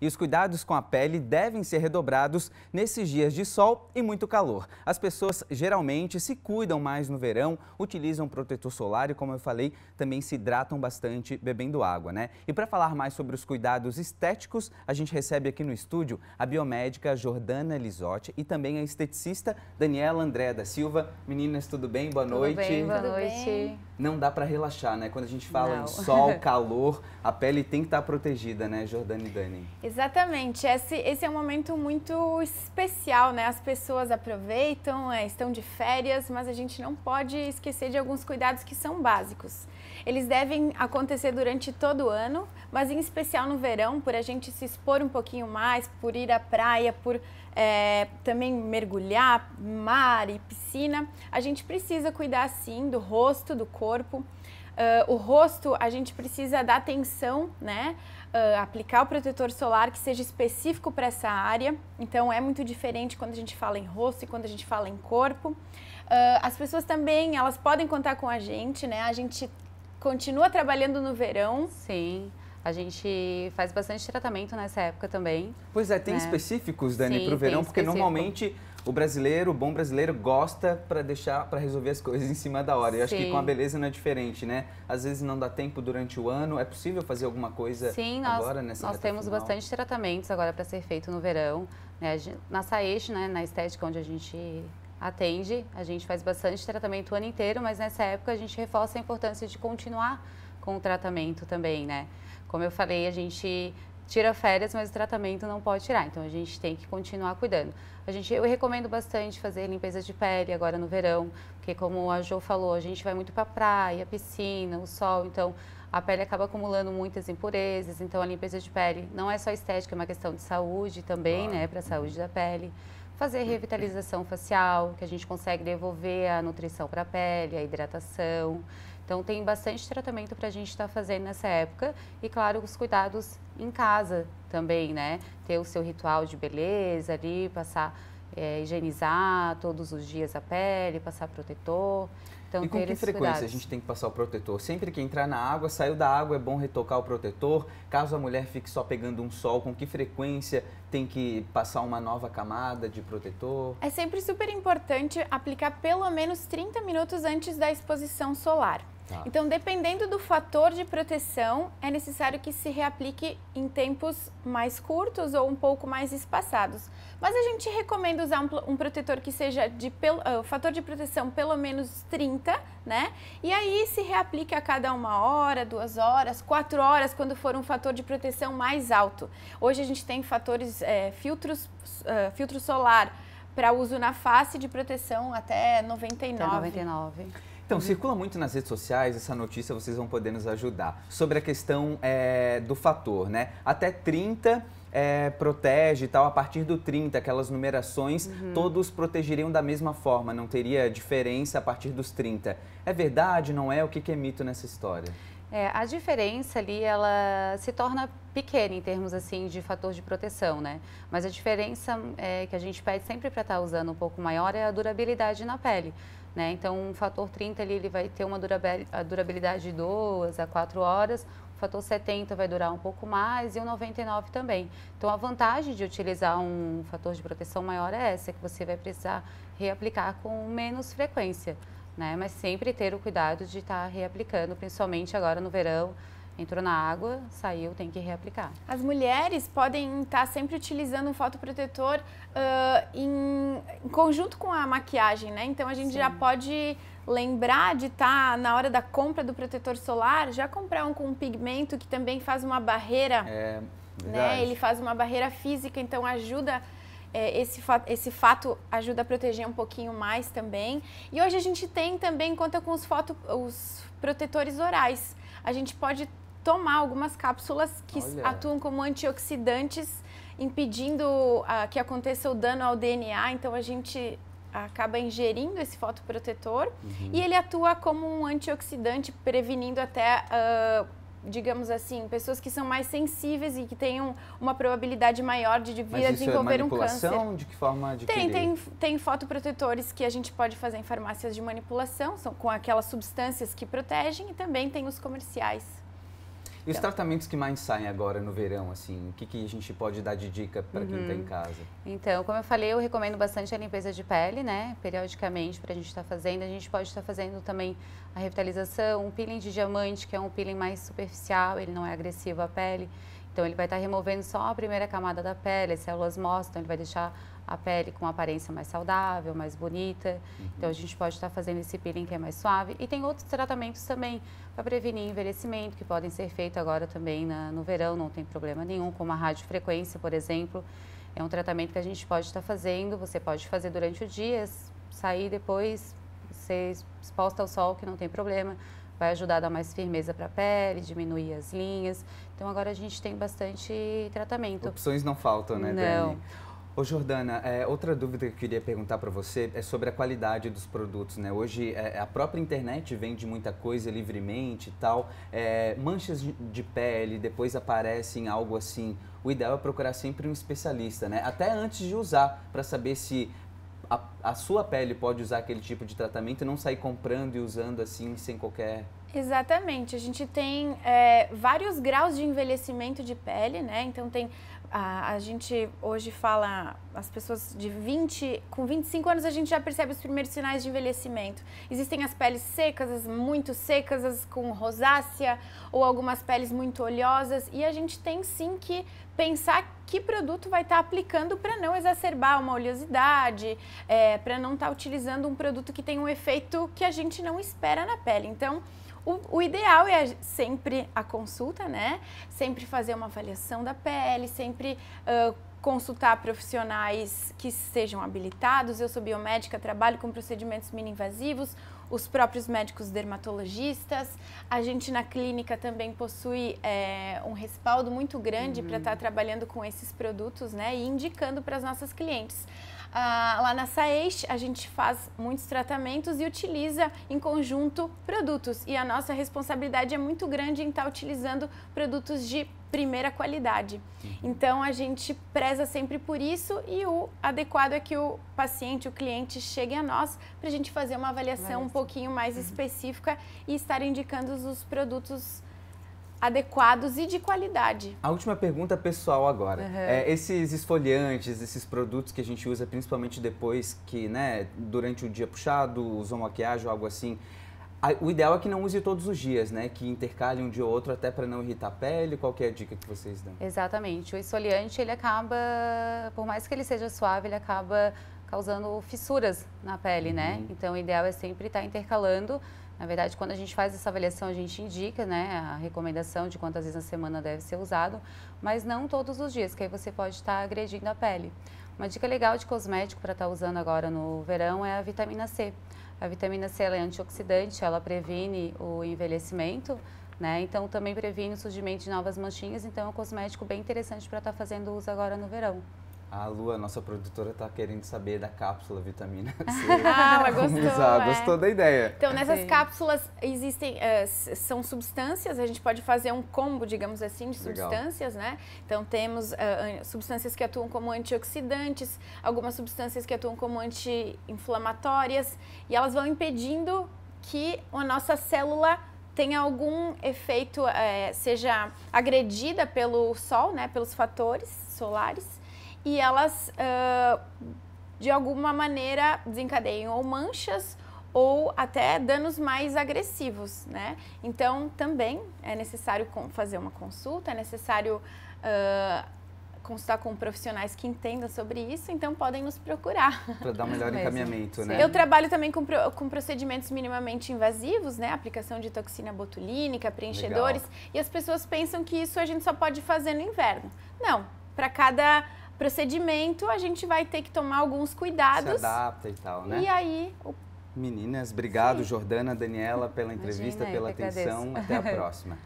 E os cuidados com a pele devem ser redobrados nesses dias de sol e muito calor. As pessoas geralmente se cuidam mais no verão, utilizam protetor solar e, como eu falei, também se hidratam bastante bebendo água, né? E para falar mais sobre os cuidados estéticos, a gente recebe aqui no estúdio a biomédica Jordana Lisotti e também a esteticista Daniela André da Silva. Meninas, tudo bem? Boa tudo noite. Bem, boa noite não dá para relaxar, né? Quando a gente fala não. em sol, calor, a pele tem que estar tá protegida, né, Jordana e Dani? Exatamente. Esse, esse é um momento muito especial, né? As pessoas aproveitam, é, estão de férias, mas a gente não pode esquecer de alguns cuidados que são básicos. Eles devem acontecer durante todo o ano, mas em especial no verão, por a gente se expor um pouquinho mais, por ir à praia, por é, também mergulhar, mar e piscina, a gente precisa cuidar sim do rosto, do corpo. Uh, o rosto, a gente precisa dar atenção, né? Uh, aplicar o protetor solar que seja específico para essa área. Então, é muito diferente quando a gente fala em rosto e quando a gente fala em corpo. Uh, as pessoas também, elas podem contar com a gente, né? A gente continua trabalhando no verão. Sim. A gente faz bastante tratamento nessa época também. Pois é, tem né? específicos, Dani, para o verão, porque normalmente o brasileiro, o bom brasileiro, gosta para deixar, para resolver as coisas em cima da hora. Eu acho que com a beleza não é diferente, né? Às vezes não dá tempo durante o ano. É possível fazer alguma coisa Sim, nós, agora nessa Nós temos final? bastante tratamentos agora para ser feito no verão. Né? Na Saesh, né? na estética onde a gente atende, a gente faz bastante tratamento o ano inteiro, mas nessa época a gente reforça a importância de continuar com o tratamento também, né? Como eu falei, a gente tira férias, mas o tratamento não pode tirar, então a gente tem que continuar cuidando. A gente, eu recomendo bastante fazer limpeza de pele agora no verão, porque como a Jo falou, a gente vai muito para praia, piscina, o sol, então a pele acaba acumulando muitas impurezas, então a limpeza de pele não é só estética, é uma questão de saúde também, né? claro. né, para a saúde da pele. Fazer revitalização facial, que a gente consegue devolver a nutrição para a pele, a hidratação. Então, tem bastante tratamento para a gente estar tá fazendo nessa época e, claro, os cuidados em casa também, né? Ter o seu ritual de beleza ali, passar, é, higienizar todos os dias a pele, passar protetor. Então, e com que frequência cuidados. a gente tem que passar o protetor? Sempre que entrar na água, saiu da água, é bom retocar o protetor. Caso a mulher fique só pegando um sol, com que frequência tem que passar uma nova camada de protetor? É sempre super importante aplicar pelo menos 30 minutos antes da exposição solar. Tá. Então, dependendo do fator de proteção, é necessário que se reaplique em tempos mais curtos ou um pouco mais espaçados. Mas a gente recomenda usar um, um protetor que seja de pelo, uh, ah, fator de proteção pelo menos 30, né? E aí se reaplique a cada uma hora, duas horas, quatro horas, quando for um fator de proteção mais alto. Hoje a gente tem fatores, é, filtros, uh, filtro solar para uso na face de proteção até 99. Até 99. Então, uhum. circula muito nas redes sociais essa notícia, vocês vão poder nos ajudar. Sobre a questão é, do fator, né? Até 30 é, protege e tal, a partir do 30, aquelas numerações, uhum. todos protegeriam da mesma forma, não teria diferença a partir dos 30. É verdade, não é? O que, que é mito nessa história? É, a diferença ali, ela se torna pequena em termos assim de fator de proteção, né? Mas a diferença é, que a gente pede sempre para estar tá usando um pouco maior é a durabilidade na pele. Né? Então, o fator 30 ali, ele vai ter uma durabilidade de 2 a 4 horas, o fator 70 vai durar um pouco mais e o 99 também. Então, a vantagem de utilizar um fator de proteção maior é essa, que você vai precisar reaplicar com menos frequência né? Mas sempre ter o cuidado de estar tá reaplicando, principalmente agora no verão, entrou na água, saiu, tem que reaplicar. As mulheres podem estar tá sempre utilizando um fotoprotetor uh, em, em, conjunto com a maquiagem, né? Então a gente Sim. já pode lembrar de estar tá na hora da compra do protetor solar, já comprar um com um pigmento que também faz uma barreira, é, né? Ele faz uma barreira física, então ajuda é, esse, fa esse fato ajuda a proteger um pouquinho mais também. E hoje a gente tem também, conta com os, foto, os protetores orais. A gente pode tomar algumas cápsulas que Olha. atuam como antioxidantes, impedindo uh, que aconteça o dano ao DNA. Então a gente acaba ingerindo esse fotoprotetor uhum. e ele atua como um antioxidante, prevenindo até uh, digamos assim, pessoas que são mais sensíveis e que tenham uma probabilidade maior de vir a é desenvolver é um câncer. De que forma Tem, tem, tem fotoprotetores que a gente pode fazer em farmácias de manipulação, são com aquelas substâncias que protegem e também tem os comerciais. E os tá. tratamentos que mais saem agora no verão, assim, o que, que a gente pode dar de dica para quem está em uhum. casa? Então, como eu falei, eu recomendo bastante a limpeza de pele, né? Periodicamente, para a gente estar tá fazendo. A gente pode estar tá fazendo também a revitalização, um peeling de diamante, que é um peeling mais superficial, ele não é agressivo à pele. Então, ele vai estar tá removendo só a primeira camada da pele, as células mostram, então ele vai deixar a pele com aparência mais saudável, mais bonita. Uhum. Então a gente pode estar fazendo esse peeling que é mais suave. E tem outros tratamentos também para prevenir envelhecimento, que podem ser feitos agora também na, no verão, não tem problema nenhum, como a radiofrequência, por exemplo. É um tratamento que a gente pode estar fazendo, você pode fazer durante o dia, sair depois, ser exposta ao sol, que não tem problema vai ajudar a dar mais firmeza para a pele, diminuir as linhas. Então agora a gente tem bastante tratamento. Opções não faltam, né, Não. Dani? Ô Jordana, é, outra dúvida que eu queria perguntar para você é sobre a qualidade dos produtos, né? Hoje é, a própria internet vende muita coisa livremente e tal. É, manchas de pele depois aparecem algo assim. O ideal é procurar sempre um especialista, né? Até antes de usar, para saber se a, a, sua pele pode usar aquele tipo de tratamento e não sair comprando e usando assim sem qualquer. Exatamente, a gente tem é, vários graus de envelhecimento de pele, né? Então tem a, a, gente hoje fala, as pessoas de 20, com 25 anos a gente já percebe os primeiros sinais de envelhecimento. Existem as peles secas, as muito secas, as com rosácea ou algumas peles muito oleosas e a gente tem sim que pensar que produto vai estar tá aplicando para não exacerbar uma oleosidade, é, para não estar tá utilizando um produto que tem um efeito que a gente não espera na pele. Então, o, o, ideal é sempre a consulta, né? Sempre fazer uma avaliação da pele, sempre uh, consultar profissionais que sejam habilitados. Eu sou biomédica, trabalho com procedimentos mini-invasivos, os próprios médicos dermatologistas. A gente na clínica também possui é, um respaldo muito grande uhum. para estar tá trabalhando com esses produtos né, e indicando para as nossas clientes. Ah, lá na Saeix, a gente faz muitos tratamentos e utiliza em conjunto produtos. E a nossa responsabilidade é muito grande em estar tá utilizando produtos de primeira qualidade. Uhum. Então a gente preza sempre por isso e o adequado é que o paciente, o cliente chegue a nós para a gente fazer uma avaliação, avaliação. um pouquinho mais uhum. específica e estar indicando os produtos adequados e de qualidade. A última pergunta pessoal agora. Uhum. É, esses esfoliantes, esses produtos que a gente usa principalmente depois que, né, durante o dia puxado, usou maquiagem ou algo assim, o ideal é que não use todos os dias, né? Que intercale um dia ou outro até para não irritar a pele. Qual é a dica que vocês dão? Exatamente. O esfoliante, ele acaba, por mais que ele seja suave, ele acaba causando fissuras na pele, né? uhum. né? Então, o ideal é sempre estar tá intercalando na verdade, quando a gente faz essa avaliação, a gente indica né, a recomendação de quantas vezes na semana deve ser usado, mas não todos os dias, que aí você pode estar agredindo a pele. Uma dica legal de cosmético para estar tá usando agora no verão é a vitamina C. A vitamina C é antioxidante, ela previne o envelhecimento, né? Então também previne o surgimento de novas manchinhas, então é um cosmético bem interessante para estar tá fazendo uso agora no verão. A Lua, nossa produtora, tá querendo saber da cápsula vitamina C. ah, ela gostou. Usar. É? Gostou da ideia. Então, nessas Sim. cápsulas existem, uh, são substâncias, a gente pode fazer um combo, digamos assim, de Legal. substâncias, né? Então, temos uh, substâncias que atuam como antioxidantes, algumas substâncias que atuam como anti-inflamatórias, e elas vão impedindo que a nossa célula tenha algum efeito, eh, seja agredida pelo sol, né, pelos fatores solares, e elas, uh, de alguma maneira, desencadeiam ou manchas ou até danos mais agressivos, né? Então, também é necessário fazer uma consulta, é necessário uh, consultar com profissionais que entendam sobre isso, então podem nos procurar. Para dar um melhor encaminhamento, né? Eu trabalho também com, com procedimentos minimamente invasivos, né? Aplicação de toxina botulínica, preenchedores. Legal. E as pessoas pensam que isso a gente só pode fazer no inverno. Não, para cada procedimento, a gente vai ter que tomar alguns cuidados. Se adapta e tal, né? E aí. Meninas, obrigado, Sim. Jordana, Daniela, pela entrevista, Imagina, pela atenção. Agradeço. Até a próxima.